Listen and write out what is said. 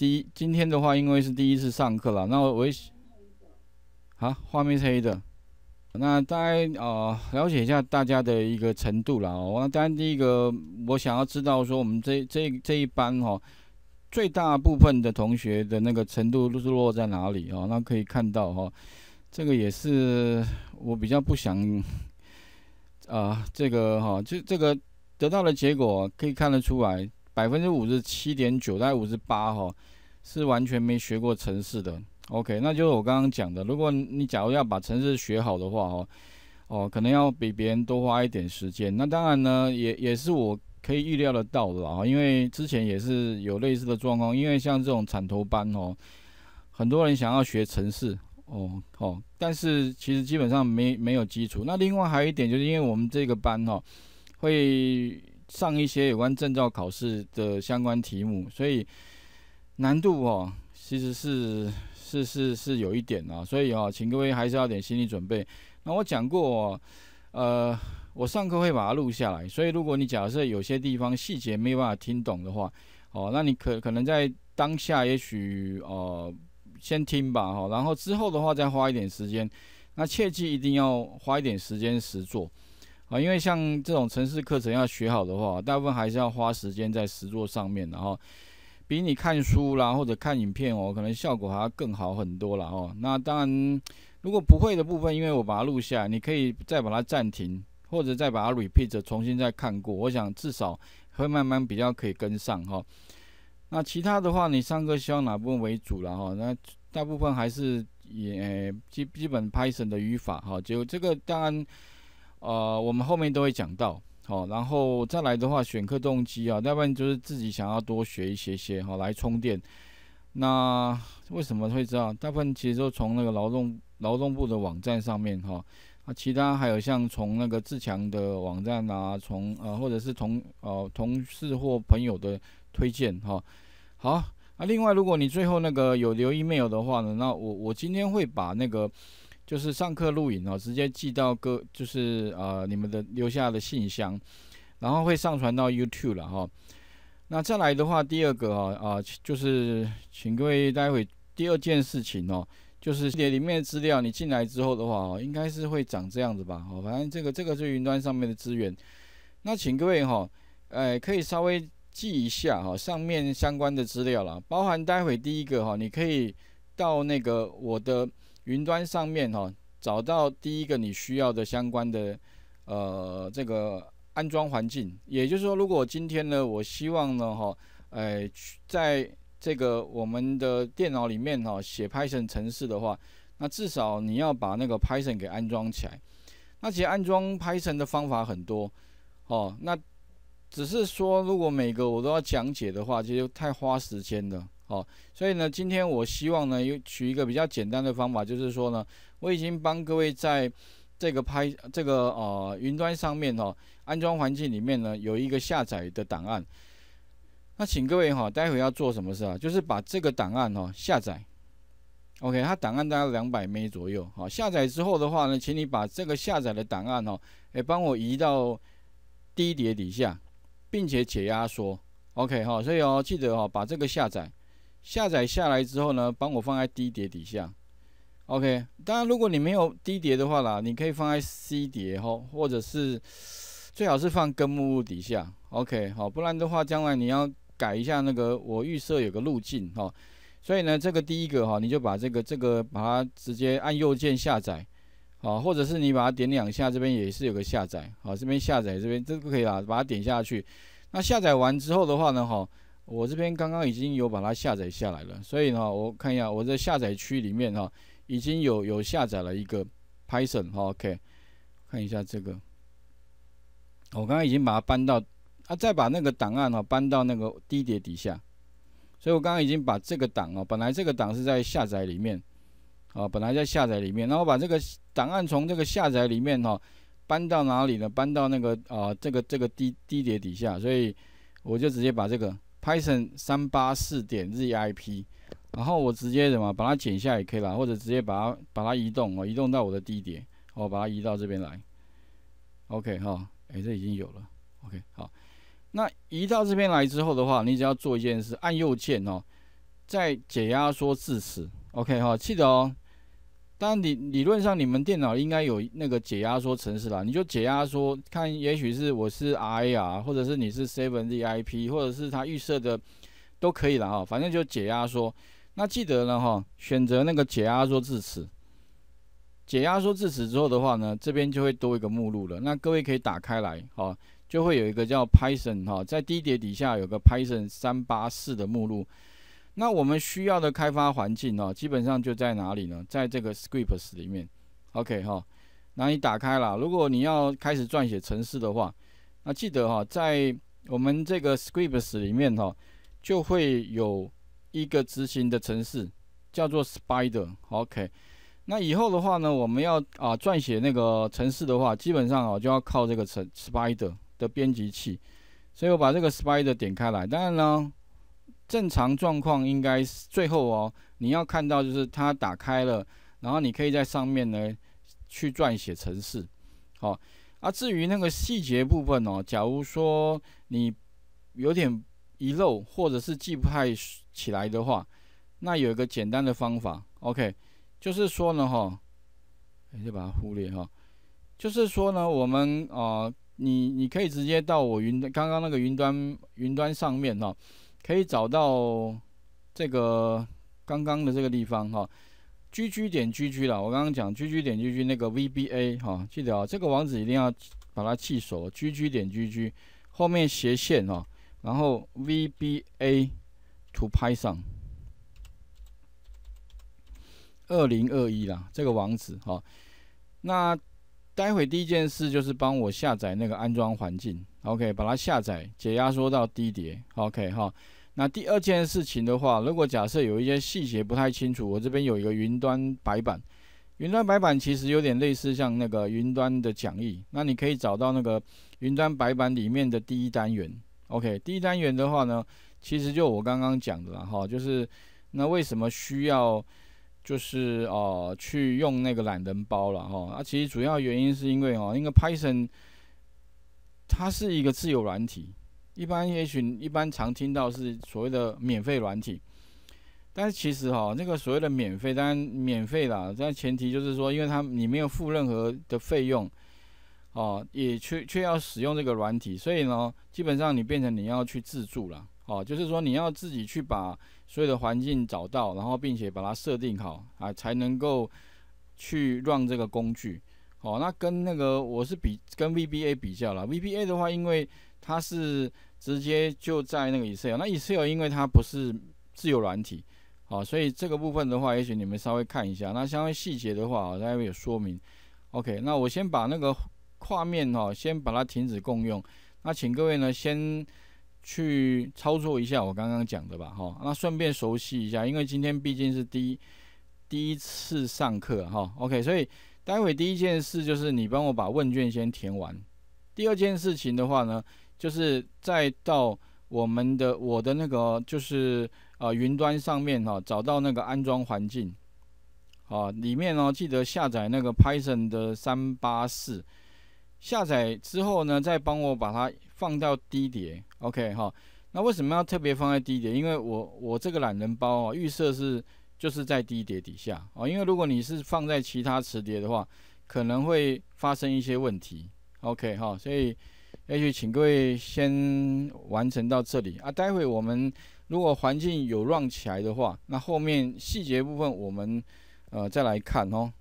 第今天的话，因为是第一次上课了，那我我好画面是黑的，那大概啊了解一下大家的一个程度了哦。当然第一个我想要知道说，我们这这这一班哈，最大部分的同学的那个程度都是落在哪里哦？那可以看到哈，这个也是我比较不想啊，这个哈，就这个得到的结果可以看得出来。百分之五十七点九，大概五十八哈，是完全没学过城市的。OK，那就是我刚刚讲的，如果你假如要把城市学好的话，哦哦，可能要比别人多花一点时间。那当然呢，也也是我可以预料得到的啊，因为之前也是有类似的状况，因为像这种产头班哦，很多人想要学城市哦哦，但是其实基本上没没有基础。那另外还有一点，就是因为我们这个班哈会。上一些有关证照考试的相关题目，所以难度哦其实是是是是有一点啊，所以哦，请各位还是要点心理准备。那我讲过，呃，我上课会把它录下来，所以如果你假设有些地方细节没有办法听懂的话，哦，那你可可能在当下也许呃先听吧，哈，然后之后的话再花一点时间，那切记一定要花一点时间实做。啊，因为像这种城市课程要学好的话，大部分还是要花时间在实桌上面的哈。比你看书啦，或者看影片哦，可能效果还要更好很多了哦。那当然，如果不会的部分，因为我把它录下，你可以再把它暂停，或者再把它 repeat 重新再看过。我想至少会慢慢比较可以跟上哈。那其他的话，你上课希望哪部分为主了哈？那大部分还是也基基本 Python 的语法哈。就这个当然。呃，我们后面都会讲到，好，然后再来的话，选课动机啊，大部分就是自己想要多学一些些哈，来充电。那为什么会知道？大部分其实都从那个劳动劳动部的网站上面哈，啊，其他还有像从那个自强的网站啊，从呃或者是同呃同事或朋友的推荐哈。好，那另外如果你最后那个有留 email 的话呢，那我我今天会把那个。就是上课录影哦，直接寄到各，就是呃你们的留下的信箱，然后会上传到 YouTube 了哈。那再来的话，第二个哈啊，就是请各位待会第二件事情哦，就是里面的资料你进来之后的话，应该是会长这样子吧。哦，反正这个这个是云端上面的资源。那请各位哈，哎，可以稍微记一下哈上面相关的资料了，包含待会第一个哈，你可以到那个我的。云端上面哈，找到第一个你需要的相关的呃这个安装环境，也就是说，如果今天呢，我希望呢哈，哎，在这个我们的电脑里面哈，写 Python 程式的话，那至少你要把那个 Python 给安装起来。那其实安装 Python 的方法很多，哦，那只是说如果每个我都要讲解的话，其实太花时间了。哦，所以呢，今天我希望呢，又取一个比较简单的方法，就是说呢，我已经帮各位在这个拍这个呃云端上面哦安装环境里面呢有一个下载的档案。那请各位哈，待会要做什么事啊？就是把这个档案哦下载。OK，它档案大概两百枚左右。好，下载之后的话呢，请你把这个下载的档案哦，哎，帮我移到低碟底下，并且解压缩。OK 哈，所以哦，记得哈把这个下载。下载下来之后呢，帮我放在 D 碟底下，OK。当然，如果你没有 D 碟的话啦，你可以放在 C 碟吼，或者是最好是放根目录底下，OK。好，不然的话，将来你要改一下那个我预设有个路径哈。所以呢，这个第一个哈，你就把这个这个把它直接按右键下载，好，或者是你把它点两下，这边也是有个下载，好，这边下载这边这个可以啦，把它点下去。那下载完之后的话呢，哈。我这边刚刚已经有把它下载下来了，所以呢，我看一下我在下载区里面哈，已经有有下载了一个 Python 哈，OK，看一下这个，我刚刚已经把它搬到，啊，再把那个档案哈搬到那个低碟底下，所以我刚刚已经把这个档哦，本来这个档是在下载里面，啊，本来在下载里面，然后把这个档案从这个下载里面哈搬到哪里呢？搬到那个啊，这个这个低低碟底下，所以我就直接把这个。Python 三八四点 z IP，然后我直接什么把它剪下也可以啦，或者直接把它把它移动哦，移动到我的低点哦，把它移到这边来。OK 哈，哎，这已经有了。OK 好，那移到这边来之后的话，你只要做一件事，按右键哦，再解压缩至此。OK 哈，记得哦。但理理论上，你们电脑应该有那个解压缩程式啦，你就解压缩看，也许是我是 I r 或者是你是 Seven z i p 或者是它预设的，都可以啦。哈，反正就解压缩，那记得呢哈，选择那个解压缩字词。解压缩字词之后的话呢，这边就会多一个目录了。那各位可以打开来，哈，就会有一个叫 Python 哈，在低碟底下有个 Python 三八四的目录。那我们需要的开发环境哦，基本上就在哪里呢？在这个 scripts 里面，OK 哈。那你打开了，如果你要开始撰写程式的话，那记得哈，在我们这个 scripts 里面哈，就会有一个执行的程式叫做 Spider，OK。那以后的话呢，我们要啊撰写那个程式的话，基本上啊就要靠这个程 Spider 的编辑器。所以我把这个 Spider 点开来，当然呢。正常状况应该是最后哦，你要看到就是它打开了，然后你可以在上面呢去撰写程式，好。啊，至于那个细节部分哦，假如说你有点遗漏或者是记不太起来的话，那有一个简单的方法，OK，就是说呢，哈，你就把它忽略哈。就是说呢，我们啊，你你可以直接到我云刚刚那个云端云端上面哈。可以找到这个刚刚的这个地方哈，G G 点 G G 啦，我刚刚讲 G G 点 G G 那个 V B A 哈，记得啊，这个网址一定要把它记熟，G G 点 G G 后面斜线哈，然后 V B A 图拍上二零二一啦，这个网址哈，那待会第一件事就是帮我下载那个安装环境。OK，把它下载、解压缩到低碟。OK 哈，那第二件事情的话，如果假设有一些细节不太清楚，我这边有一个云端白板，云端白板其实有点类似像那个云端的讲义，那你可以找到那个云端白板里面的第一单元。OK，第一单元的话呢，其实就我刚刚讲的了哈，就是那为什么需要就是啊去用那个懒人包了哈？啊，其实主要原因是因为哦，因为 Python。它是一个自由软体，一般也许一般常听到是所谓的免费软体，但是其实哈，那个所谓的免费当然免费啦，但前提就是说，因为它你没有付任何的费用，哦，也却却要使用这个软体，所以呢，基本上你变成你要去自助了，哦，就是说你要自己去把所有的环境找到，然后并且把它设定好啊，才能够去 run 这个工具。哦，那跟那个我是比跟 VBA 比较了，VBA 的话，因为它是直接就在那个 Excel，那 Excel 因为它不是自由软体，好，所以这个部分的话，也许你们稍微看一下，那相关细节的话，我待会有说明。OK，那我先把那个画面哈，先把它停止共用，那请各位呢先去操作一下我刚刚讲的吧，哈，那顺便熟悉一下，因为今天毕竟是第一第一次上课哈，OK，所以。待会第一件事就是你帮我把问卷先填完。第二件事情的话呢，就是再到我们的我的那个就是呃云端上面哈，找到那个安装环境，啊里面哦记得下载那个 Python 的三八四。下载之后呢，再帮我把它放到低点。OK 哈，那为什么要特别放在低点？因为我我这个懒人包啊，预设是。就是在低碟底下哦，因为如果你是放在其他磁碟的话，可能会发生一些问题。OK 哈，所以也许请各位先完成到这里啊，待会我们如果环境有乱起来的话，那后面细节部分我们呃再来看哦。